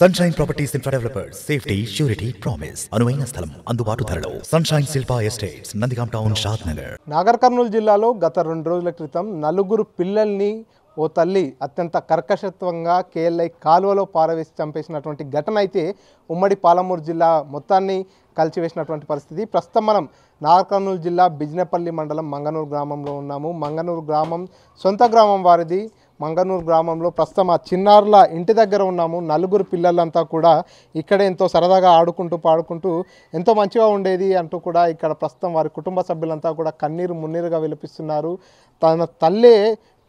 sunshine properties in developers safety surety promise అనువైన స్థలం అందుబాటు ధరలో sunshine Shilpa estates Nandigam town Shadnagar Nagarkurnool జిల్లాలో గత రెండు రోజుల క్రితం నలుగురు పిల్లల్ని ఓ తల్లి అత్యంత కర్కశత్వంగా కేఎల్ఐ కాలువలో పారవేసి చంపేసినటువంటి ఘటన అయితే ఉమ్మడి పాలమూరు జిల్లా మొత్తాన్ని కలిచివేసినటువంటి పరిస్థితి ప్రస్తుతం మనం నాగర్ జిల్లా బిజినపల్లి మండలం మంగనూరు గ్రామంలో ఉన్నాము మంగనూరు గ్రామం సొంత గ్రామం వారిది మంగనూరు గ్రామంలో ప్రస్తుతం ఆ చిన్నారుల ఇంటి దగ్గర ఉన్నాము నలుగురు పిల్లలంతా కూడా ఇక్కడే ఎంతో సరదాగా ఆడుకుంటూ పాడుకుంటూ ఎంతో మంచిగా ఉండేది అంటూ కూడా ఇక్కడ ప్రస్తుతం వారి కుటుంబ సభ్యులంతా కూడా కన్నీరు మున్నీరుగా విలపిస్తున్నారు తన తల్లే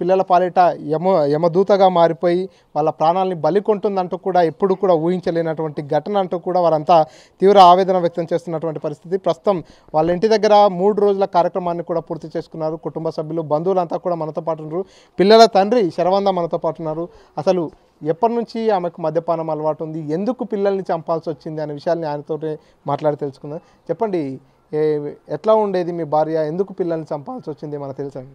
పిల్లల పాలిట యమ యమదూతగా మారిపోయి వాళ్ళ ప్రాణాలని బలికొంటుందంటూ కూడా ఎప్పుడు కూడా ఊహించలేనటువంటి ఘటన అంటూ కూడా వారంతా తీవ్ర ఆవేదన వ్యక్తం చేస్తున్నటువంటి పరిస్థితి ప్రస్తుతం వాళ్ళ ఇంటి దగ్గర మూడు రోజుల కార్యక్రమాన్ని కూడా పూర్తి చేసుకున్నారు కుటుంబ సభ్యులు బంధువులంతా కూడా మనతో పాటు ఉన్నారు పిల్లల తండ్రి శరవంద మనతో పాటు ఉన్నారు అసలు ఎప్పటి నుంచి ఆమెకు మద్యపానం అలవాటు ఉంది ఎందుకు పిల్లల్ని చంపాల్సి వచ్చింది అనే విషయాన్ని ఆయనతో మాట్లాడి తెలుసుకుందాం చెప్పండి ఎట్లా ఉండేది మీ భార్య ఎందుకు పిల్లల్ని చంపాల్సి వచ్చింది మనకు తెలుసండి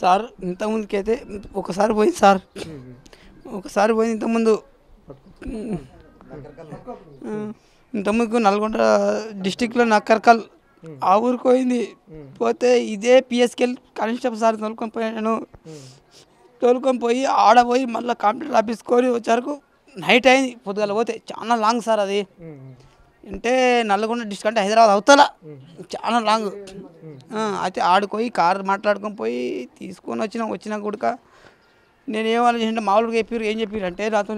సార్ ఇంతకుముందుకి అయితే ఒకసారి పోయింది సార్ ఒకసారి పోయింది ఇంతకుముందు ఇంతకుముందుకు నల్గొండ డిస్టిక్లో నక్కర్కల్ ఆ ఊరికి పోయింది పోతే ఇదే పిఎస్కెల్ కానిస్టేబుల్ సార్ తోలుకొని పోయాను తోలుకొని పోయి ఆడపోయి మళ్ళీ కంప్యూటర్ ఆఫీస్కొని కోరి వచ్చేరకు నైట్ అయింది పొద్దుగాల పోతే చాలా లాంగ్ సార్ అది అంటే నల్గొండ డిస్ట్రిక్ అంటే హైదరాబాద్ అవతల చాలా లాంగ్ అయితే ఆడుకోయి కారు మాట్లాడుకొని పోయి తీసుకొని వచ్చిన వచ్చినా కూడక నేను ఏం అంటే మామూలుగా చెప్పారు ఏం చెప్పారు అంటే రాతో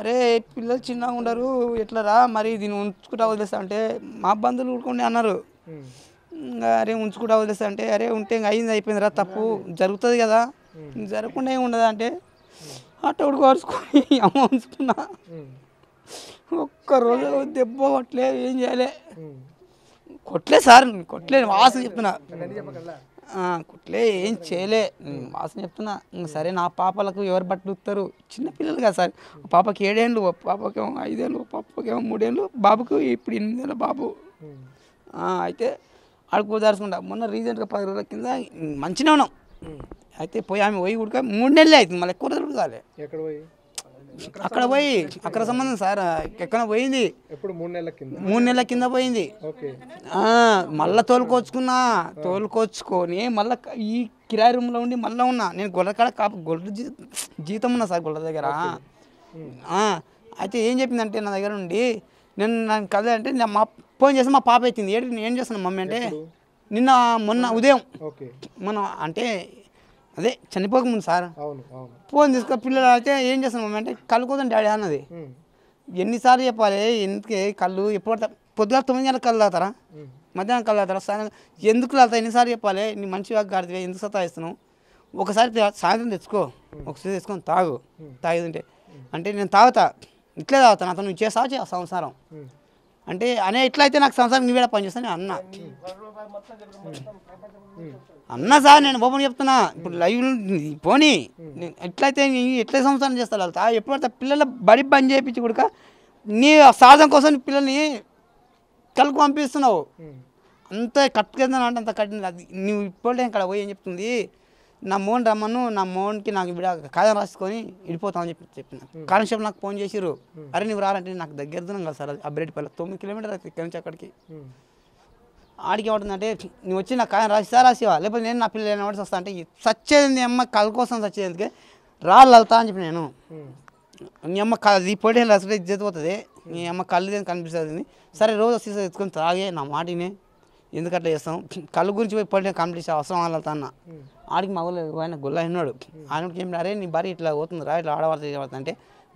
అరే పిల్లలు చిన్నగా ఉండరు ఎట్లరా మరి దీన్ని ఉంచుకుంటా వదిలేస్తా అంటే మా బంధువులు ఊరుకోండి అన్నారు అరే ఉంచుకుంటా వదిలేస్తా అంటే అరే ఉంటే అయింది అయిపోయిందిరా తప్పు జరుగుతుంది కదా జరగకుండా ఏమి ఉండదా అంటే అట్ట ఉడుకోవాల్సుకొని అమ్మ ఉంచుకున్నా ఒక్కరోజు దెబ్బ కొట్టలేదు ఏం చేయలే కొట్టలే సార్ కొట్టలే వాసన చెప్తున్నా కొట్టలే ఏం చేయలే వాసన చెప్తున్నా సరే నా పాపలకు ఎవరు బట్టలుస్తారు చిన్న పిల్లలు కదా సార్ పాపకి ఏడేళ్ళు పాపకేమో ఐదేళ్ళు పాపకేమో మూడేళ్ళు బాబుకు ఇప్పుడు ఎనిమిదేళ్ళు బాబు అయితే ఆడుకోదార్చుకుంటా మొన్న రీసెంట్గా పది రోజుల కింద మంచిగా ఉన్నాం అయితే పోయి ఆమె పోయి కూడా మూడు నెలలే అవుతుంది మళ్ళీ ఎక్కువ రోజులు కాలే ఎక్కడ పోయి అక్కడ పోయి అక్కడ సంబంధం సార్ ఎక్కడ పోయింది మూడు నెలల కింద పోయింది మళ్ళా తోలుకొచ్చుకున్నా తోలుకొచ్చుకొని మళ్ళా ఈ కిరాయి రూమ్లో ఉండి మళ్ళీ ఉన్నా నేను గొల్లకాడ కాప గుర్ర జీతం ఉన్నా సార్ గొల్ల దగ్గర అయితే ఏం చెప్పిందంటే నా దగ్గర ఉండి నేను నన్ను కదే అంటే మా ఫోన్ చేసి మా పాప నేను ఏం చేస్తున్నాను మమ్మీ అంటే నిన్న మొన్న ఉదయం మనం అంటే అదే చనిపోకముందు సార్ ఫోన్ తీసుకొని పిల్లలు అయితే ఏం చేస్తున్నాం అంటే కళ్ళు కోసం డాడీ అన్నది ఎన్నిసార్లు చెప్పాలి ఎందుకే కళ్ళు ఎప్పుడు పొద్దుగా తొమ్మిది గంటలకు కళ్ళు తాగుతారా మధ్యాహ్నం కళ్ళు తాతారా సాయంత్రం ఎందుకు వెళ్తా ఎన్నిసార్లు చెప్పాలి నీ మంచిగా గాడితే ఎందుకు సతాయిస్తున్నావు ఒకసారి సాయంత్రం తెచ్చుకో ఒకసారి తెచ్చుకొని తాగు తాగుతుంటే అంటే నేను తాగుతా ఇట్లే తాగుతాను అతను నువ్వు చేసా సంసారం అంటే అనే ఎట్లయితే నాకు సంవత్సరానికి పని పనిచేస్తాను అన్న అన్న సార్ నేను బొమ్మని చెప్తున్నా ఇప్పుడు లైవ్ పోనీ ఎట్లయితే ఎట్లా సంవత్సరం చేస్తా వెళ్తా ఎప్పుడైతే పిల్లల బడి పని చేయించి కొడుక నీ సాధం కోసం పిల్లల్ని కలుపు పంపిస్తున్నావు అంత కట్టుకేందని అంటే అంత కట్టింది అది నువ్వు ఇప్పుడు ఇక్కడ పోయి ఏం చెప్తుంది నా మోన్ రమ్మను నా మోన్కి నాకు విడ కాదని రాసుకొని అని చెప్పి చెప్పిన కానిస్టేబుల్ నాకు ఫోన్ చేసిరు అరే నువ్వు రాలంటే నాకు దగ్గర దూరం కదా సార్ పల్లె తొమ్మిది కిలోమీటర్ ఇక్కడి నుంచి అక్కడికి ఆడికి ఏమంటుందంటే నువ్వు వచ్చి నాకు కాయని రాసిస్తా రాసివా లేకపోతే నేను నా పిల్లలు ఏమైనా వస్తా అంటే సచ్చేది అమ్మ కళ్ళ కోసం సచ్చేది ఎందుకే రాళ్ళు వెళ్తా అని చెప్పి నేను నీ అమ్మ ఈ పొడి రాసుకుంటే జరిగిపోతుంది నీ అమ్మ కళ్ళు కనిపిస్తుంది సరే రోజు వస్తే ఎత్తుకొని తాగే నా మాటినే ఎందుకట్లా చేస్తాం కళ్ళు గురించి పోయి పడిన కంప్లీట్ అవసరం వాళ్ళతో తన్న ఆడికి మా ఊళ్ళో ఆయన గుల్ల అయినాడు ఆయన ఏం అరే నీ భార్య ఇట్లా పోతుందిరా ఇట్లా ఆడవాళ్ళు అంటే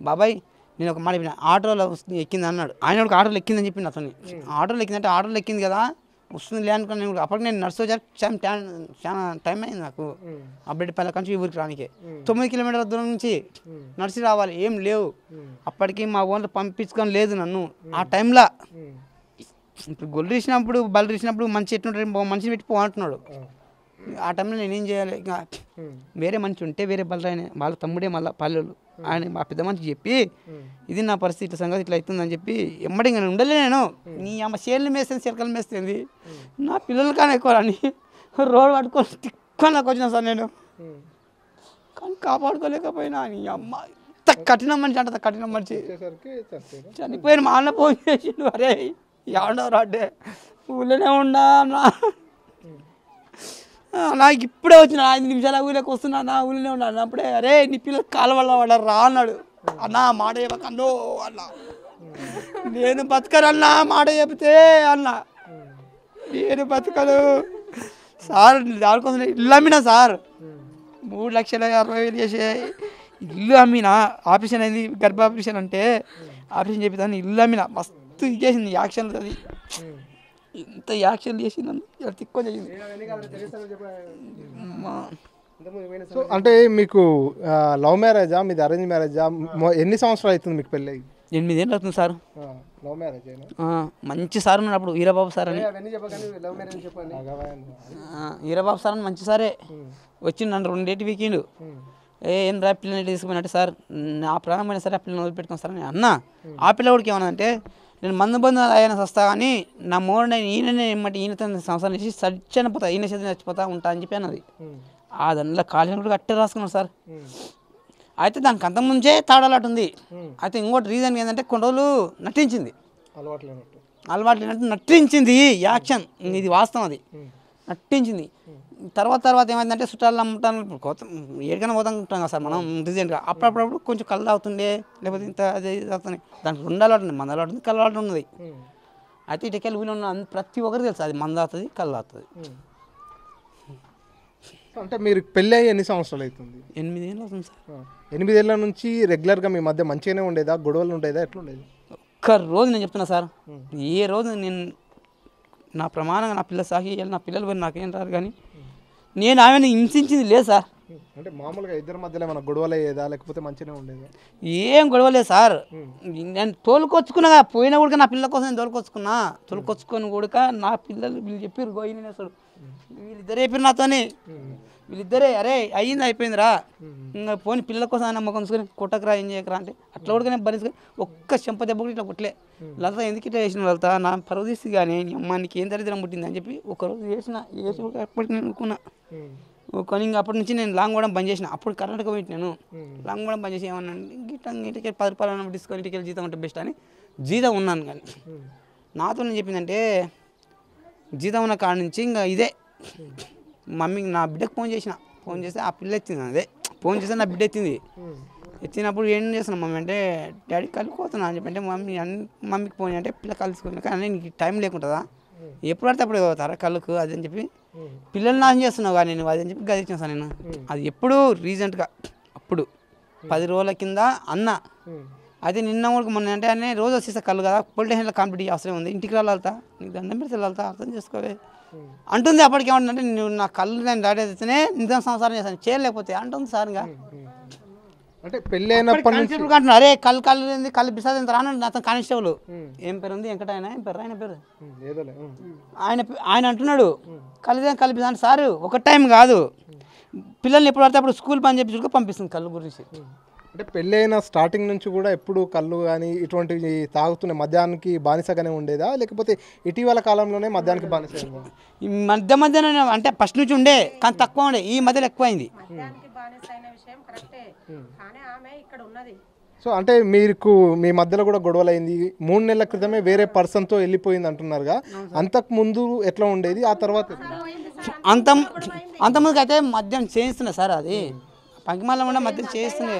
బాబాయ్ నేను ఒక మాట చెప్పిన ఆటోలో ఎక్కింది అన్నాడు ఆయన ఒక ఆటోలో ఎక్కిందని చెప్పింది అతన్ని ఆటోలో ఎక్కిందంటే ఆటోలో ఎక్కింది కదా వస్తుంది అనుకుని నేను అప్పటికి నేను నర్సు వచ్చారు చాలా టైం అయింది నాకు అప్డేట్ పల్లె నుంచి ఊరికి రానికి తొమ్మిది కిలోమీటర్ల దూరం నుంచి నర్సు రావాలి ఏం లేవు అప్పటికి మా ఓన్లు పంపించుకొని లేదు నన్ను ఆ టైంలో ఇప్పుడు గొల్లు తీసినప్పుడు బల్ తీసినప్పుడు మంచి ఎట్టుంటారు మనిషిని పెట్టి పోంటున్నాడు ఆ టైంలో నేనేం చేయాలి ఇంకా వేరే మంచి ఉంటే వేరే బల్ల వాళ్ళ తమ్ముడే మళ్ళీ పల్లెలు ఆయన మా పెద్ద మనిషి చెప్పి ఇది నా పరిస్థితి ఇట్లా సంగతి ఇట్లా అవుతుందని చెప్పి ఎమ్మడి నేను ఉండలే నేను నీ అమ్మ చేళ్ళు మేస్తుంది చిలకలు మేస్తుంది నా పిల్లలు కానీ ఎక్కువ రాని రోడ్ పట్టుకొని తిక్కువ నాకు వచ్చిన సార్ నేను కానీ కాపాడుకోలేకపోయినా నీ అమ్మ ఇంత కఠిన మనిషి అంట కఠిన మనిషి చనిపోయిన మా అన్న ఫోన్ చేసిండు అరే ఏడవరా అంటే ఊళ్ళోనే ఉండా అన్నా నాకు ఇప్పుడే వచ్చిన ఐదు నిమిషాల ఊళ్ళకి వస్తున్నా నా ఊళ్ళోనే ఉన్నాను అప్పుడే అరే నీ పిల్లలు కాల వాడు రా అన్నాడు అన్నా మాట అందో అన్నా నేను అన్నా మాట చెప్తే అన్నా నేను బతకను సార్ దానికోసం ఇల్లు అమ్మినా సార్ మూడు లక్షల అరవై వేలు చేసే ఇల్లు అమ్మినా ఆపరేషన్ అయింది ఆపరేషన్ అంటే ఆపరేషన్ చెప్పి ఇల్లు అమ్మినా మస్తు ఎత్తు ఇది చేసింది యాక్షన్ అది ఇంత యాక్షన్ చేసి నన్ను తిక్కువ చేసింది సో అంటే మీకు లవ్ మ్యారేజా మీది అరేంజ్ మ్యారేజా ఎన్ని సంవత్సరాలు అవుతుంది మీకు పెళ్ళి ఎనిమిది ఏళ్ళు అవుతుంది సార్ లవ్ మ్యారేజ్ మంచి సార్ ఉన్నాడు అప్పుడు వీరబాబు సార్ అని వీరబాబు సార్ అని మంచి సారే వచ్చింది నన్ను రెండేటి వీకెండ్ ఏ ఏం రా పిల్లని తీసుకుపోయినట్టు సార్ నా ప్రాణమైన సరే ఆ పిల్లని వదిలిపెట్టుకుని సార్ అన్న ఆ పిల్ల కూడా ఏమన్నా అంటే నేను మందుబంధు ఆయన వస్తా కానీ నా మూడు ఏమంటే ఈయన ఈయనతో సంవత్సరం నుంచి చచ్చిపోతా ఈయన చేతి చచ్చిపోతా ఉంటా అని చెప్పాను అది ఆ దానిలో కాలిన కూడా అట్టే రాసుకున్నాడు సార్ అయితే దానికి అంత ముంచే ఉంది అయితే ఇంకోటి రీజన్ ఏంటంటే కొన్ని రోజులు నటించింది అలవాటు లేనట్టు నటించింది యాక్షన్ ఇది వాస్తవం అది నట్టించింది తర్వాత తర్వాత ఏమైందంటే చుట్టాలు అమ్ముతాను కొత్త ఏడికైనా పోతాం ఉంటాం కదా సార్ మనం రీసెంట్గా అప్పుడప్పుడప్పుడు కొంచెం కళ్ళు అవుతుండే లేకపోతే ఇంత అది అవుతున్నాయి దానికి రెండు అలవాటు ఉంది మంద అలవాటు ఉంది కళ్ళు అలవాటు ఉన్నది అయితే ఇటుకెళ్ళి ఊళ్ళో ఉన్న ప్రతి ఒక్కరు తెలుసు అది మంద అవుతుంది కళ్ళు అవుతుంది అంటే మీరు పెళ్ళి అయ్యి ఎన్ని సంవత్సరాలు అవుతుంది ఎనిమిది ఏళ్ళు అవుతుంది సార్ ఎనిమిదేళ్ళ నుంచి రెగ్యులర్గా మీ మధ్య మంచిగానే ఉండేదా గొడవలు ఉండేదా ఎట్లా ఉండేది ఒక్క రోజు నేను చెప్తున్నా సార్ ఏ రోజు నేను నా ప్రమాణంగా నా పిల్లలు సాగి నా పిల్లలు పోయి నాకేం రారు కానీ నేను ఆమెను హింసించింది లేదు సార్ అంటే మామూలుగా ఇద్దరి మధ్యలో ఏమైనా గొడవలేదా లేకపోతే మంచిగా ఉండేది ఏం గొడవలేదు సార్ నేను తోలుకొచ్చుకున్నా పోయిన కూడా నా పిల్లల కోసం నేను తోలుకొచ్చుకున్నా తోలుకొచ్చుకొని కూడా నా పిల్లలు వీళ్ళు చెప్పారు గోయిన అసలు వీళ్ళిద్దరు చెప్పారు నాతోనే వీళ్ళిద్దరే అరే అయ్యింది అయిపోయిందిరా ఇంకా పోని పిల్లల కోసం నమ్మకం ముఖం కుట్టకరా కొట్టకరా ఏం చేయకరా అంటే అట్లా కూడా నేను భరించుకొని ఒక్క చెంప దెబ్బ కూడా ఇట్లా కొట్టలే లలిత ఎందుకు ఇట్లా చేసిన లలిత నా పరవదీసి కానీ అమ్మానికి ఏం దరిద్రం పుట్టింది అని చెప్పి ఒకరోజు చేసిన చేసిన అప్పటికి నేను అనుకున్నా కానీ ఇంకా అప్పటి నుంచి నేను లాంగ్ కూడా బంద్ చేసిన అప్పుడు కర్ణాటక పోయి నేను లాంగ్ కూడా బంద్ చేసి ఏమన్నా గిట్ట ఇంటికి పది రూపాయలు అన్న తీసుకొని ఇంటికి జీతం అంటే బెస్ట్ అని జీతం ఉన్నాను కానీ నాతో నేను చెప్పిందంటే జీతం ఉన్న కాడ నుంచి ఇంకా ఇదే మమ్మీకి నా బిడ్డకు ఫోన్ చేసిన ఫోన్ చేస్తే ఆ పిల్ల ఎత్తింది అదే ఫోన్ చేస్తే నా బిడ్డ ఎత్తింది ఎత్తినప్పుడు ఏం చేస్తాను మమ్మీ అంటే డాడీ కలుపుకోతున్నా అని చెప్పి అంటే మమ్మీ మమ్మీకి ఫోన్ అంటే పిల్ల కలుసుకున్నా కానీ నీకు టైం లేకుంటుందా ఎప్పుడు పడితే అప్పుడు పోతారా కళ్ళకు అది అని చెప్పి పిల్లల్ని నాశనం చేస్తున్నావు కానీ నేను అది అని చెప్పి గది ఇచ్చేస్తాను నేను అది ఎప్పుడు రీసెంట్గా అప్పుడు పది రోజుల కింద అన్న అయితే నిన్న కూడా మొన్న అంటే అనే రోజు వచ్చేస్తా కళ్ళు కదా పోలీస్ స్టేషన్లో కాంపిటీ అవసరం ఉంది ఇంటికి రాలతా నీకు దండం పెడితే వెళ్తా అర్థం చేసుకోవాలి అంటుంది అప్పటికి ఏమంటుందంటే నువ్వు నా కళ్ళు నేను దాటేస్తేనే నిజం సంసారం చేశాను చేయలేకపోతే అంటుంది సార్ ఇంకా అంటే పెళ్ళి అయినప్పటి నుంచి అంటున్నారు అరే కళ్ళు కళ్ళు ఏంది కళ్ళు బిసాద్ ఎంత రాను అతను కానిస్టేబుల్ ఏం పేరు ఉంది వెంకట ఆయన ఏం పేరు ఆయన పేరు ఆయన ఆయన అంటున్నాడు కళ్ళు కళ్ళు సారు ఒక టైం కాదు పిల్లల్ని ఎప్పుడు పడితే అప్పుడు స్కూల్ పని చెప్పి చూడక పంపిస్తుంది కళ్ళు గురించి అంటే పెళ్ళైన స్టార్టింగ్ నుంచి కూడా ఎప్పుడు కళ్ళు కానీ ఇటువంటివి తాగుతున్న మధ్యాహ్నానికి బానిసగానే ఉండేదా లేకపోతే ఇటీవల కాలంలోనే మధ్యాహ్నకి బానిస మధ్య మధ్యాహ్నం అంటే ఫస్ట్ నుంచి ఉండే కానీ తక్కువ ఉండే ఈ మధ్యలో ఎక్కువైంది సో అంటే మీకు మీ మధ్యలో కూడా గొడవలు అయింది మూడు నెలల క్రితమే వేరే పర్సన్తో వెళ్ళిపోయింది అంటున్నారుగా అంతకు ముందు ఎట్లా ఉండేది ఆ తర్వాత అంత అంతమందికి అయితే మద్యం చేయిస్తున్నా సార్ అది పంకిమాల కూడా మధ్యలో చేస్తుంది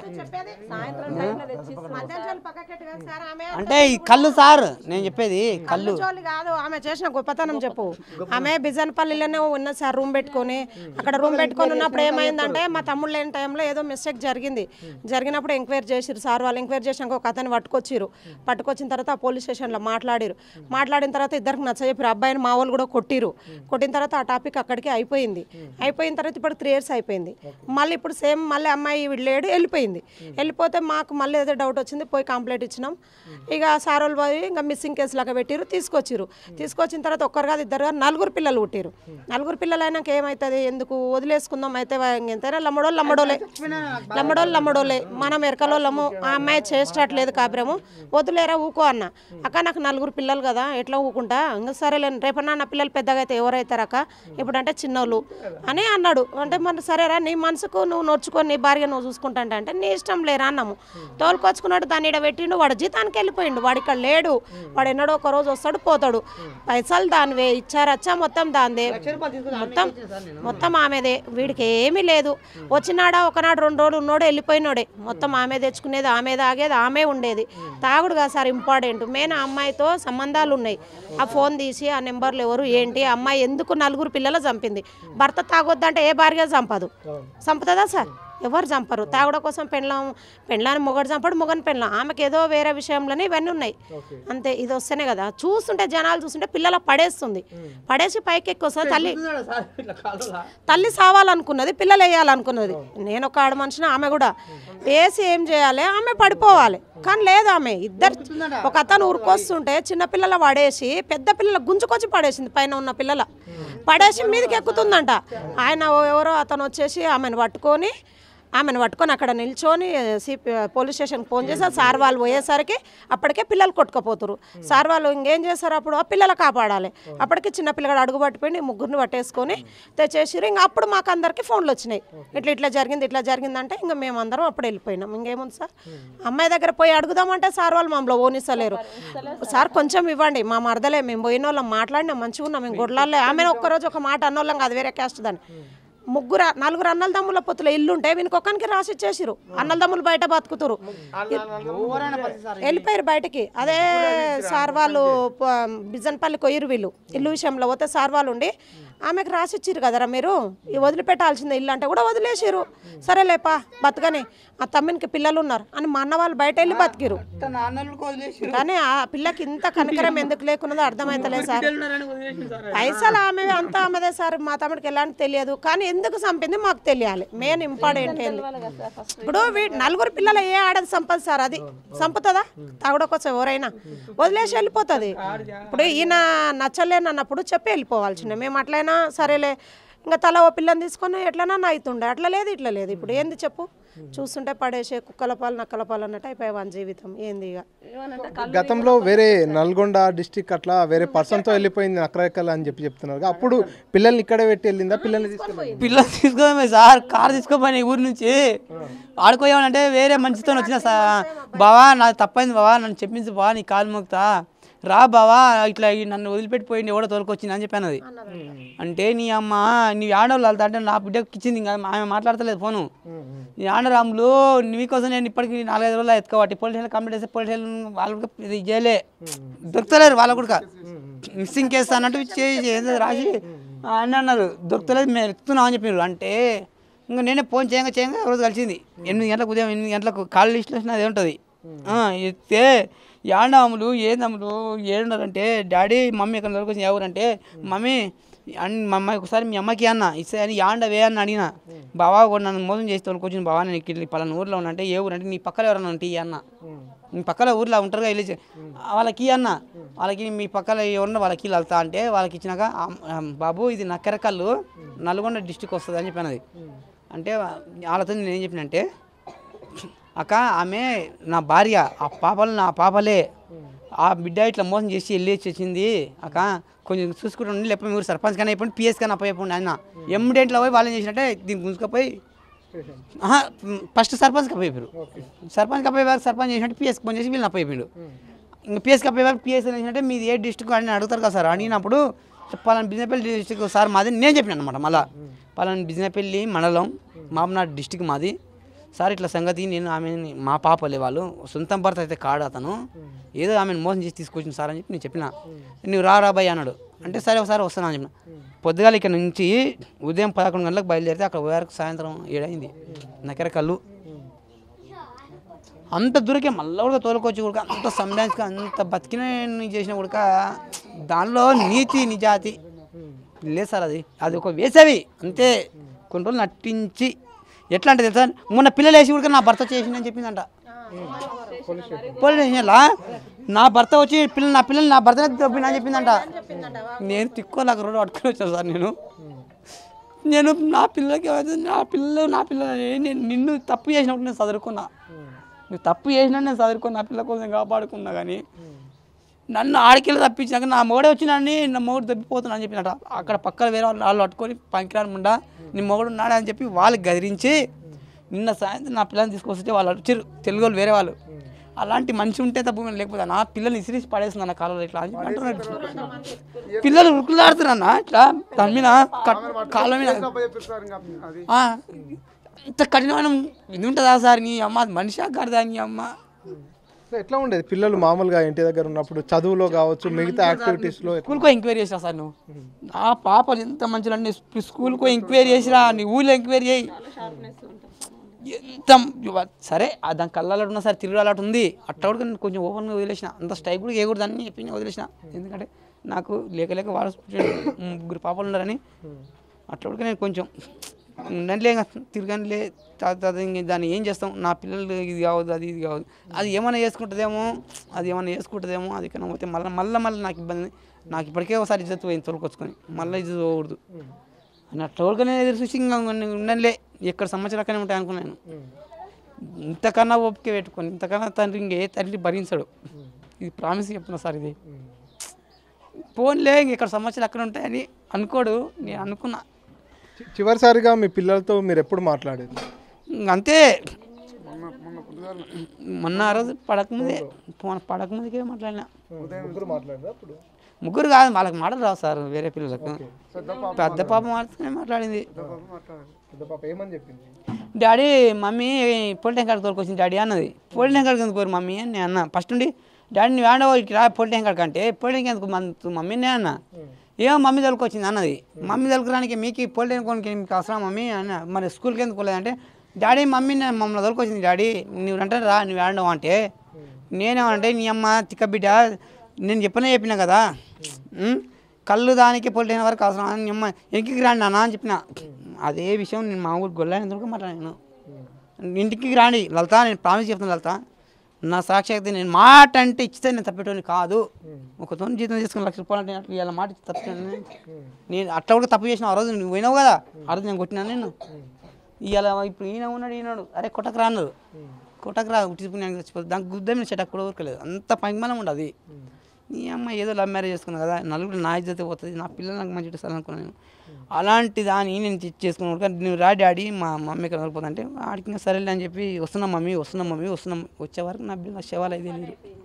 అంటే ఈ కళ్ళు సార్ నేను చెప్పేది కళ్ళు కాదు ఆమె చేసిన గొప్పతనం చెప్పు ఆమె బిజన్పల్లిలోనే ఉన్న సార్ రూమ్ పెట్టుకొని అక్కడ రూమ్ పెట్టుకొని ఉన్నప్పుడు ఏమైందంటే మా తమ్ముడు లేని టైంలో ఏదో మిస్టేక్ జరిగింది జరిగినప్పుడు ఎంక్వైరీ చేసిరు సార్ వాళ్ళు ఎంక్వైరీ చేసినాక ఒక అతను పట్టుకొచ్చిరు పట్టుకొచ్చిన తర్వాత పోలీస్ స్టేషన్లో మాట్లాడిరు మాట్లాడిన తర్వాత ఇద్దరికి నచ్చజెప్పారు అబ్బాయిని మా వాళ్ళు కూడా కొట్టిరు కొట్టిన తర్వాత ఆ టాపిక్ అక్కడికి అయిపోయింది అయిపోయిన తర్వాత ఇప్పుడు త్రీ ఇయర్స్ అయిపోయింది మళ్ళీ ఇప్పుడు సేమ్ మళ్ళీ అమ్మాయి వీడు లేడు వెళ్ళిపోయింది వెళ్ళిపోతే మాకు మళ్ళీ ఏదో డౌట్ వచ్చింది పోయి కంప్లైంట్ ఇచ్చినాం ఇక సార్ వాళ్ళు పోయి ఇంకా మిస్సింగ్ కేసు లాగా పెట్టిరు తీసుకొచ్చిరు తీసుకొచ్చిన తర్వాత ఒక్కరు కాదు ఇద్దరు కాదు నలుగురు పిల్లలు పుట్టిరు నలుగురు పిల్లలు అయినాక ఏమవుతుంది ఎందుకు వదిలేసుకుందాం అయితే ఎంతైనా లమ్మడోళ్ళు లమ్మడోలే లమ్మడోళ్ళు లమ్మడోలే మనం ఎరకలోళ్ళము ఆ అమ్మాయి చేసేటట్లేదు కాపురము వదిలేరా ఊకో అన్న అక్క నాకు నలుగురు పిల్లలు కదా ఎట్లా ఊకుంటా ఇంకా లేని రేపన్నా నా పిల్లలు పెద్దగా అయితే అక్క ఇప్పుడంటే చిన్నోళ్ళు అని అన్నాడు అంటే మన సరేరా నీ మనసుకు నువ్వు నోర్చుకో తోలుకొని నీ భార్య నువ్వు అంటే నీ ఇష్టం లేరా అన్నాము తోలుకొచ్చుకున్నాడు దాన్ని ఇక్కడ పెట్టిండు వాడు జీతానికి వెళ్ళిపోయిండు వాడు ఇక్కడ లేడు వాడు ఎన్నడో ఒక రోజు వస్తాడు పోతాడు పైసలు దానివే ఇచ్చారచ్చా మొత్తం దానిదే మొత్తం మొత్తం ఆమెదే వీడికి ఏమీ లేదు వచ్చినాడా ఒకనాడు రెండు రోజులు ఉన్నాడు వెళ్ళిపోయినోడే మొత్తం ఆమె తెచ్చుకునేది ఆమె తాగేది ఆమె ఉండేది తాగుడు కాదు సార్ ఇంపార్టెంట్ మెయిన్ ఆ అమ్మాయితో సంబంధాలు ఉన్నాయి ఆ ఫోన్ తీసి ఆ నెంబర్లు ఎవరు ఏంటి అమ్మాయి ఎందుకు నలుగురు పిల్లలు చంపింది భర్త తాగొద్దంటే ఏ భార్య చంపదు చంపుతుందా సార్ ఎవరు చంపరు తాగుడ కోసం పెళ్ళం పెండ్లాన్ని మొగడు చంపడు మొగని పెళ్ళం ఆమెకి ఏదో వేరే విషయంలోనే ఇవన్నీ ఉన్నాయి అంతే ఇది వస్తేనే కదా చూస్తుంటే జనాలు చూస్తుంటే పిల్లల పడేస్తుంది పడేసి పైకి ఎక్కువ తల్లి తల్లి సావాలనుకున్నది పిల్లలు వేయాలనుకున్నది నేను ఒక ఆడ మనిషిని ఆమె కూడా వేసి ఏం చేయాలి ఆమె పడిపోవాలి కానీ లేదు ఆమె ఇద్దరు ఒక అతను చిన్న చిన్నపిల్లల పడేసి పెద్ద పిల్లల గుంజుకొచ్చి పడేసింది పైన ఉన్న పిల్లల పడేసి మీదకి ఎక్కుతుందంట ఆయన ఎవరో అతను వచ్చేసి ఆమెను పట్టుకొని ఆమెను పట్టుకొని అక్కడ నిల్చొని సిపి పోలీస్ స్టేషన్కి ఫోన్ చేశారు సార్ వాళ్ళు పోయేసరికి అప్పటికే పిల్లలు కొట్టుకుపోతారు సార్ వాళ్ళు ఇంకేం చేశారు అప్పుడు ఆ పిల్లలు కాపాడాలి అప్పటికి చిన్న పిల్లగాడు అడుగు పట్టిపోయి ముగ్గురిని పట్టేసుకొని తెచ్చేసారు ఇంకా అప్పుడు మాకు అందరికీ ఫోన్లు వచ్చినాయి ఇట్లా ఇట్లా జరిగింది ఇట్లా జరిగిందంటే ఇంకా అందరం అప్పుడు వెళ్ళిపోయినాం ఇంకేముంది సార్ అమ్మాయి దగ్గర పోయి అడుగుదామంటే సార్ వాళ్ళు మమ్మల్ని ఓనిస్తలేరు సార్ కొంచెం ఇవ్వండి మా మరదలే మేము పోయిన వాళ్ళం మాట్లాడినాం మంచిగా ఉన్నాం మేము గుడ్లాలే ఆమె ఒక్కరోజు ఒక మాట అన్నోళ్ళం కాదు వేరే క్యాస్ట్ దాన్ని ముగ్గురు నలుగురు అన్నల తమ్ముల ఇల్లు ఉంటే వీనికి రాసి ఇచ్చేసారు అన్నల తమ్ములు బయట బతుకుతురు వెళ్ళిపోయారు బయటకి అదే సార్ వాళ్ళు బిజన్పల్లి కొయ్యరు వీళ్ళు ఇల్లు విషయంలో పోతే సార్ వాళ్ళు ఉండి ఆమెకు రాసిచ్చారు కదరా మీరు వదిలిపెట్టాల్సిందే ఇల్లు అంటే కూడా వదిలేసారు సరేలేపా బతకని ఆ తమ్మినికి పిల్లలు ఉన్నారు అని మా అన్న వాళ్ళు బయట వెళ్ళి బతికిరు కానీ ఆ పిల్లకి ఇంత కనకరం ఎందుకు లేకున్నదో అర్థమవుతలేదు సార్ పైసలు ఆమె అంతా ఆమెదే సార్ మా తమ్ముడికి ఎలాంటి తెలియదు కానీ ఎందుకు చంపింది మాకు తెలియాలి మెయిన్ ఇంపార్టెంట్ ఏంటి ఇప్పుడు నలుగురు పిల్లలు ఏ ఆడది చంపదు సార్ అది సంపుతుందా తాగుడకొచ్చా ఎవరైనా వదిలేసి వెళ్ళిపోతుంది ఇప్పుడు ఈయన నచ్చలేనన్నప్పుడు చెప్పి వెళ్ళిపోవాల్సిందే మేము అట్లయినా ఎట్లనా సరేలే ఇంకా తల ఓ పిల్లని తీసుకొని ఎట్లనా నైతుండే అట్లా లేదు ఇట్లా లేదు ఇప్పుడు ఏంది చెప్పు చూస్తుంటే పడేసే కుక్కల పాలు నక్కల పాలు అన్నట్టు అయిపోయి వాళ్ళ జీవితం ఏంది ఇక గతంలో వేరే నల్గొండ డిస్టిక్ అట్లా వేరే పర్సన్తో వెళ్ళిపోయింది అక్రకల్ అని చెప్పి చెప్తున్నారు అప్పుడు పిల్లల్ని ఇక్కడే పెట్టి వెళ్ళిందా పిల్లల్ని తీసుకుని పిల్లలు తీసుకోమే సార్ కార్ తీసుకోపోయినా ఊరి నుంచి ఆడుకోయామంటే వేరే మంచితో వచ్చిన బావా నాకు తప్పైంది బావా నన్ను చెప్పింది బావా నీ కాలు మోగుతా రా బావా ఇట్లా నన్ను వదిలిపెట్టిపోయింది ఎవడో తోలుకొచ్చింది అని చెప్పాను అది అంటే నీ అమ్మ నీ ఆడవాళ్ళు వెళ్తా అంటే నా బిడ్డకి ఇచ్చింది ఇంకా ఆమె మాట్లాడతలేదు ఫోను నీ ఆడరాములు నీకోసం నేను ఇప్పటికీ నాలుగైదు రోజులు ఎత్తుకోవాలి పోలీసులు కంప్లీట్ చేస్తే పోలీసులు వాళ్ళకి ఇది చేయలే దొరుకుతలేరు వాళ్ళ కూడా మిస్సింగ్ కేసు అన్నట్టు చేసి రాసి అని అన్నారు దొరుకుతలేదు మేము ఎత్తున్నాం అని చెప్పినారు అంటే ఇంకా నేనే ఫోన్ చేయంగా చేయంగా రోజు కలిసింది ఎనిమిది గంటలకు ఉదయం ఎనిమిది గంటలకు కాల్ లిస్ట్లో అది ఉంటుంది ఎత్తే యాడాములు ఏందమ్ములు ఏడున్నారంటే డాడీ మమ్మీ ఎక్కడ వరకు వచ్చింది ఎవరంటే మమ్మీ అండ్ మా అమ్మాయి ఒకసారి మీ అమ్మకి అన్న ఈసారి యాండవే అని అడిగిన బావా కూడా నన్ను మోసం చేస్తే కూర్చుని బావా నేను ఇక్కడ పలానా ఊర్లో ఉన్నంటే ఏ ఊరు అంటే నీ పక్కలో ఎవరన్నా ఉంటే ఈ అన్న మీ పక్కల ఊర్లో ఉంటారుగా వెళ్ళి వాళ్ళకి అన్న వాళ్ళకి మీ పక్కల ఎవరన్నా వాళ్ళకి వెళ్తా అంటే వాళ్ళకి ఇచ్చినాక బాబు ఇది నక్కెరకల్లు నల్గొండ డిస్టిక్ వస్తుంది అని చెప్పినది అంటే వాళ్ళతో నేను ఏం చెప్పినంటే అక్క ఆమె నా భార్య ఆ పాపలు నా పాపలే ఆ బిడ్డ ఇట్లా మోసం చేసి వెళ్ళేసి వచ్చింది అక్క కొంచెం చూసుకుంటుండి లేకపోతే మీరు సర్పంచ్ కానీ అయిపోయి పిఎస్ కానీ అయిపోండి ఆయన ఎమ్మడేంట్లో పోయి వాళ్ళు చేసినట్టే దీన్ని గుంజుకపోయి ఫస్ట్ సర్పంచ్ అప్పయిపోయారు సర్పంచ్ అప్పయ్యారు సర్పంచ్ చేసినట్టు పిఎస్కి ఫోన్ చేసి వీళ్ళని అప్పయిపోయాడు ఇంకా పిఎస్కి అప్పయ్యారు పిఎస్ చేసినట్టే మీది ఏ డిస్ట్రిక్ట్ అని అడుగుతారు కదా సార్ అడిగినప్పుడు పలానా బిజినపల్లి డిస్ట్రిక్ట్ సార్ మాది నేను చెప్పిన అనమాట మళ్ళీ పలానా బిజినపల్లి మండలం మామనాడు డిస్టిక్ మాది సార్ ఇట్లా సంగతి నేను ఆమెని మా పాపలే వాళ్ళు సొంత భర్త అయితే కాడు అతను ఏదో ఆమెను మోసం చేసి తీసుకొచ్చింది సార్ అని చెప్పి నేను చెప్పిన నువ్వు రా రాబాయ్ అన్నాడు అంటే సరే ఒకసారి వస్తాను అని చెప్పిన పొద్దుగాల ఇక్కడ నుంచి ఉదయం పదకొండు గంటలకు బయలుదేరితే అక్కడ వరకు సాయంత్రం ఏడైంది నకెర కళ్ళు అంత దూరకే మళ్ళీ కూడా తోలుకొచ్చి కూడా అంత సంబంధించి అంత బతికిన చేసిన కూడక దానిలో నీతి నిజాతి లేదు సార్ అది అది ఒక వేసవి అంతే కొన్ని రోజులు నటించి ఎట్లాంటిది తెలుసా మొన్న పిల్లలు వేసి కూడా నా భర్త చేసిందని చెప్పిందంట పోలీస్ స్టేషన్లా నా భర్త వచ్చి పిల్లలు నా పిల్లలు నా భర్తనే దొబ్బినా చెప్పిందంట నేను తిక్కో నాకు రోడ్డు అట్టుకుని వచ్చాను సార్ నేను నేను నా పిల్లలకి నా పిల్లలు నా పిల్లలు నేను నిన్ను తప్పు చేసినప్పుడు నేను చదువుకున్నా నువ్వు తప్పు చేసినా నేను చదువుకున్నా నా పిల్ల కోసం కాపాడుకున్నా కానీ నన్ను ఆడికెళ్ళి తప్పించినాక నా మొగడే వచ్చినాన్ని నా మొగడు తప్పిపోతున్నా అని చెప్పినట అక్కడ పక్కన వేరే వాళ్ళు వాళ్ళు పట్టుకొని పంకిరాని ఉండ నీ మొగడు ఉన్నాడు అని చెప్పి వాళ్ళు గదిరించి నిన్న సాయంత్రం నా పిల్లల్ని తీసుకొస్తే వాళ్ళు వచ్చారు తెలుగు వాళ్ళు వేరే వాళ్ళు అలాంటి మనిషి ఉంటే తప్ప లేకపోతే నా పిల్లలు ఇసిరిసి పడేసింది అన్న కాలంలో ఇట్లా అని అంటున్నాడు పిల్లలు ఉరుకులాడుతున్నా ఇట్లా దాని మీద కాలం మీద ఇంత కఠినమైన ఇది ఉంటుందా సార్ నీ అమ్మ మనిషి కాదు నీ అమ్మ ఎట్లా ఉండేది పిల్లలు మామూలుగా ఇంటి దగ్గర ఉన్నప్పుడు చదువులో కావచ్చు మిగతా యాక్టివిటీస్లో స్కూల్కో ఎంక్వైరీ చేసా సార్ నువ్వు ఆ పాపలు ఎంత మంచిగా స్కూల్ స్కూల్కో ఎంక్వైరీ చేసిరా నీ ఊళ్ళో ఎంక్వైరీ అయ్యి ఎంత సరే దాని కళ్ళలో ఉన్నా సరే తిరుగు అలాంటి ఉంది అట్లా కూడా నేను కొంచెం ఓపెన్గా వదిలేసిన అంత స్టైప్ కూడా ఏకూడదు అని చెప్పి వదిలేసిన ఎందుకంటే నాకు లేక లేక వాళ్ళు ముగ్గురు పాపలు ఉన్నారని అట్లా కూడా నేను కొంచెం ఉండట్లే తిరగనిలే దాన్ని ఏం చేస్తాం నా పిల్లలు ఇది కావద్దు అది ఇది కావద్దు అది ఏమైనా చేసుకుంటుందేమో అది ఏమైనా చేసుకుంటుందేమో అది కన్నా పోతే మళ్ళీ మళ్ళీ మళ్ళీ నాకు ఇబ్బంది నాకు ఇప్పటికే ఒకసారి ఇజ్జత్ పోయింది తొలకొచ్చుకొని మళ్ళీ ఇజ్జత్ పోకూడదు నా టోల్కనే ఎదురు చూసి ఇంకా ఉండలే ఎక్కడ సంవత్సరం అక్కడనే ఉంటాయి అనుకున్నాను ఇంతకన్నా ఓపిక పెట్టుకొని ఇంతకన్నా తండ్రి ఇంకే తల్లి భరించడు ఇది ప్రామిస్ చెప్తున్నా సార్ ఇది పోన్లే ఇక్కడ సమస్యలు అక్కడ ఉంటాయని అనుకోడు నేను అనుకున్నా చివరిసారిగా మీ పిల్లలతో మీరు ఎప్పుడు మాట్లాడేది అంతే మొన్న రోజు రోజు పడకముందే ఫోన్ పడకముందుకే మాట్లాడినా ముగ్గురు కాదు వాళ్ళకి మాటలు రావు సార్ వేరే పిల్లలకు పెద్ద పాప మాత్రమే మాట్లాడింది డాడీ మమ్మీ పొలిటెంకాడికి తోలుకొచ్చింది డాడీ అన్నది కింద ఎందుకు మమ్మీ అని అన్న ఫస్ట్ నుండి డాడీ నువ్వు ఆడవాళ్ళకి రా పొలిటికల్ అంటే పొలిటికల్ ఎందుకు మమ్మీ నే అన్న ఏం మమ్మీ తలకు వచ్చింది అన్నది మమ్మీ తలకరానికి మీకు పొలిటికల్ మీకు అవసరం మమ్మీ అన్న మరి స్కూల్కి ఎందుకు అంటే డాడీ మమ్మీ మమ్మల్ని తలకు వచ్చింది డాడీ నువ్వు అంటే రా నువ్వు వేడవు అంటే నేనేమంటే నీ అమ్మ తిక్కబిడ్డ నేను చెప్పనే చెప్పినా కదా కళ్ళు దానికి పొలిటైన వరకు అవసరం అని అమ్మ ఇంటికి రాండి అన్న అని చెప్పిన అదే విషయం నేను మా ఊరికి గొల్లని ఎందుకు మాట్లాడాను ఇంటికి రాండి లలిత నేను ప్రామిస్ చెప్తాను లలితా నా సాక్షాత్తి నేను మాట అంటే ఇచ్చితే నేను తప్పేటోని కాదు ఒక తోని జీతం తీసుకుని లక్ష రూపాయలు అంటే ఇలా మాట తప్పని నేను అట్లా కూడా తప్పు చేసిన ఆ రోజు నువ్వు పోయినావు కదా ఆ రోజు నేను కొట్టినా నేను ఇలా ఇప్పుడు ఈయన ఉన్నాడు ఈయనాడు అరే కొట్టకు రాన్నారు కొట్టకు రా తీసుకుని చచ్చిపోతుంది దానికి గుద్దేమి చెట్టు కూడా ఊరుకోలేదు అంత పంగిమలం ఉండదు నీ అమ్మ ఏదో లవ్ మ్యారేజ్ చేసుకున్నాను కదా నలుగురు నా ఇజ్జత పోతుంది నా పిల్లలు నాకు మంచి అనుకున్నాను అలాంటి దాన్ని నేను చేసుకున్నాను కానీ నువ్వు రా డాడీ మా మమ్మీ ఇక్కడ వరకపోతే అంటే ఆడికి ఇంకా సరేలే అని చెప్పి వస్తున్నాం మమ్మీ వస్తున్నాం మమ్మీ వస్తున్నాం వచ్చే వరకు నా బిల్లు శవాలు అయితే లేదు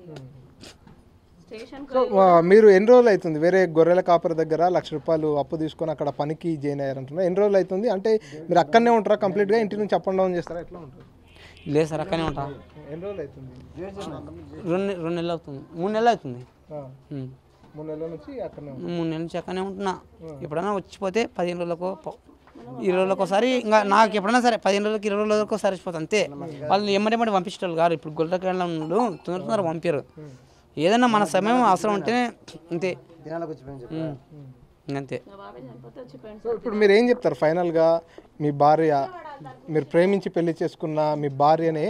మీరు ఎన్ని రోజులు అవుతుంది వేరే గొర్రెల కాపర దగ్గర లక్ష రూపాయలు అప్పు తీసుకొని అక్కడ పనికి జాయిన్ అయ్యారంటున్నారు ఎన్ని రోజులు అవుతుంది అంటే మీరు అక్కడనే ఉంటారా కంప్లీట్గా ఇంటి నుంచి అప్ అండ్ డౌన్ చేస్తారా ఎట్లా ఉంటారు లేదు సార్ అక్కడనే ఉంటా ఎన్ని రోజులు అవుతుంది రెండు రెండు నెలలు అవుతుంది మూడు నెలలు అవుతుంది మూడు నెలల నుంచి అక్కడనే ఉంటున్నా ఎప్పుడైనా వచ్చిపోతే పదిహేను రోజులకు ఇరవై రోజులకు ఒకసారి ఇంకా నాకు ఎప్పుడైనా సరే పదిహేను రోజులకు ఇరవై రోజులకు ఒకసారి వచ్చిపోతుంది అంతే వాళ్ళు ఏమంటే మరి పంపించేవాళ్ళు గారు ఇప్పుడు గుల్లకాయలు తొందర తొందర పంపారు ఏదైనా మన సమయం అవసరం ఉంటేనే అంతే అంతే ఇప్పుడు మీరు ఏం చెప్తారు ఫైనల్గా మీ భార్య మీరు ప్రేమించి పెళ్లి చేసుకున్న మీ భార్యని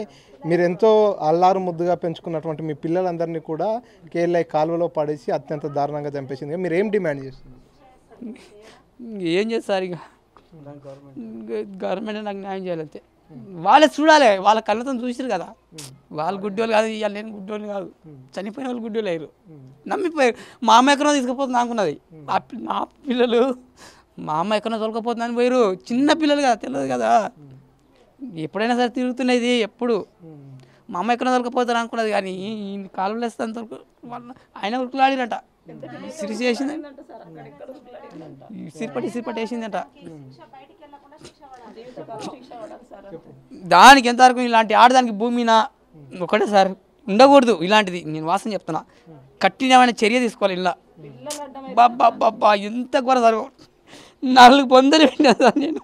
మీరు ఎంతో అల్లారు ముద్దుగా పెంచుకున్నటువంటి మీ పిల్లలందరినీ కూడా కేఎల్ఐ కాలువలో పడేసి అత్యంత దారుణంగా చంపేసింది మీరు ఏం డిమాండ్ చేస్తున్నారు ఏం చేస్తారు ఇక గవర్నమెంట్ నాకు న్యాయం చేయాలంతే వాళ్ళే చూడాలి వాళ్ళ కళ్ళతో చూసారు కదా వాళ్ళు గుడ్డోళ్ళు కాదు ఇవాళ నేను గుడ్డోళ్ళు కాదు చనిపోయిన వాళ్ళు గుడ్డోళ్ళు అయ్యారు నమ్మిపోయారు మా అమ్మ ఎక్కడో తీసుకుపోతుంది అనుకున్నది నా పిల్లలు మా అమ్మ ఎక్కడో తొలకపోతుందని పోయారు చిన్న పిల్లలు కదా తెలియదు కదా ఎప్పుడైనా సరే తిరుగుతున్నది ఎప్పుడు మా అమ్మ ఎక్కడ తొలకపోతారు అనుకున్నది కానీ కాలువలు వేస్తే అంత వాళ్ళ ఆయన ఉరుకులాడినట సిరి చేసింది సిరిపటి సిరిపటి వేసిందట దానికి ఎంతవరకు ఇలాంటి ఆడదానికి భూమిన ఒకటే సార్ ఉండకూడదు ఇలాంటిది నేను వాసన చెప్తున్నా కఠినమైన చర్య తీసుకోవాలి ఇలా బాబా బాబా ఎంత కూర సార్ నాలుగు పొందలు పెట్టాను సార్ నేను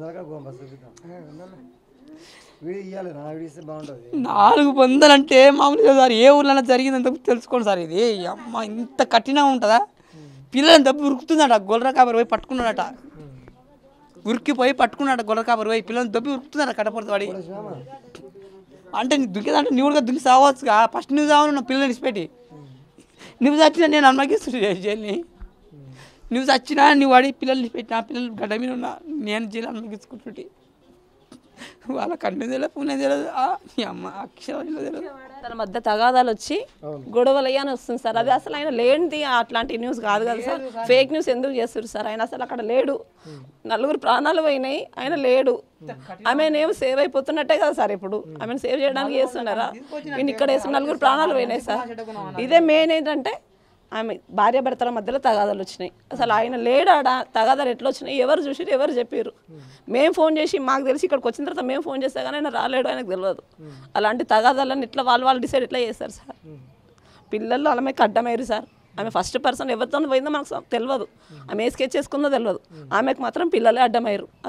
నాలుగు వందలు అంటే మామూలుగా సార్ ఏ ఊర్లో జరిగింది అంత తెలుసుకోండి సార్ ఇది అమ్మ ఇంత కఠినంగా ఉంటుందా పిల్లలని తప్పు ఉరుకుతుందట గొల్ర కాపరి పోయి పట్టుకున్నాడట ఉరికిపోయి పట్టుకున్నాడు గొల్ర కాపరి పోయి పిల్లలు దొబ్బి ఉరుకుతున్నాడు కడపడత వాడి అంటే నీ దుంకేదంటే ఊరిగా దుంకి సావచ్చుగా ఫస్ట్ నువ్వు సావను నా పిల్లలు ఇచ్చిపెట్టి నువ్వు చచ్చిన నేను అనుమతిస్తున్నాను జర్నీ నువ్వు చచ్చినా నువ్వు అడిగి పిల్లల్ని పెట్టినా పిల్లలు గడ్డ మీద ఉన్నా నేను జీలాన్ని మిగుచుకుంటుంటే వాళ్ళ కన్ను తెలియదు పూనే తెలియదు మీ అమ్మ అక్షరం తెలియదు తన మధ్య తగాదాలు వచ్చి గొడవలయ్యని వస్తుంది సార్ అది అసలు ఆయన లేనిది అట్లాంటి న్యూస్ కాదు కదా సార్ ఫేక్ న్యూస్ ఎందుకు చేస్తారు సార్ ఆయన అసలు అక్కడ లేడు నలుగురు ప్రాణాలు పోయినాయి ఆయన లేడు ఆమెనేమో సేవ్ అయిపోతున్నట్టే కదా సార్ ఇప్పుడు ఆమెను సేవ్ చేయడానికి చేస్తున్నారా ఇక్కడ నలుగురు ప్రాణాలు పోయినాయి సార్ ఇదే మెయిన్ ఏంటంటే ఆమె భార్యాభర్తల మధ్యలో తగాదాలు వచ్చినాయి అసలు ఆయన లేడా తగాదాలు ఎట్లా వచ్చినాయి ఎవరు చూసి ఎవరు చెప్పారు మేము ఫోన్ చేసి మాకు తెలిసి ఇక్కడికి వచ్చిన తర్వాత మేము ఫోన్ చేస్తే కానీ ఆయన రాలేడు ఆయనకు తెలియదు అలాంటి తగాదాలను ఇట్లా వాళ్ళు వాళ్ళు డిసైడ్ ఎట్లా చేస్తారు సార్ పిల్లలు అలామెకి అడ్డమయ్యారు సార్ ఆమె ఫస్ట్ పర్సన్ ఎవరితో పోయిందో మాకు తెలియదు ఆమె ఏ స్కెచ్ చేసుకుందో తెలియదు ఆమెకు మాత్రం పిల్లలే అడ్డమయ్యారు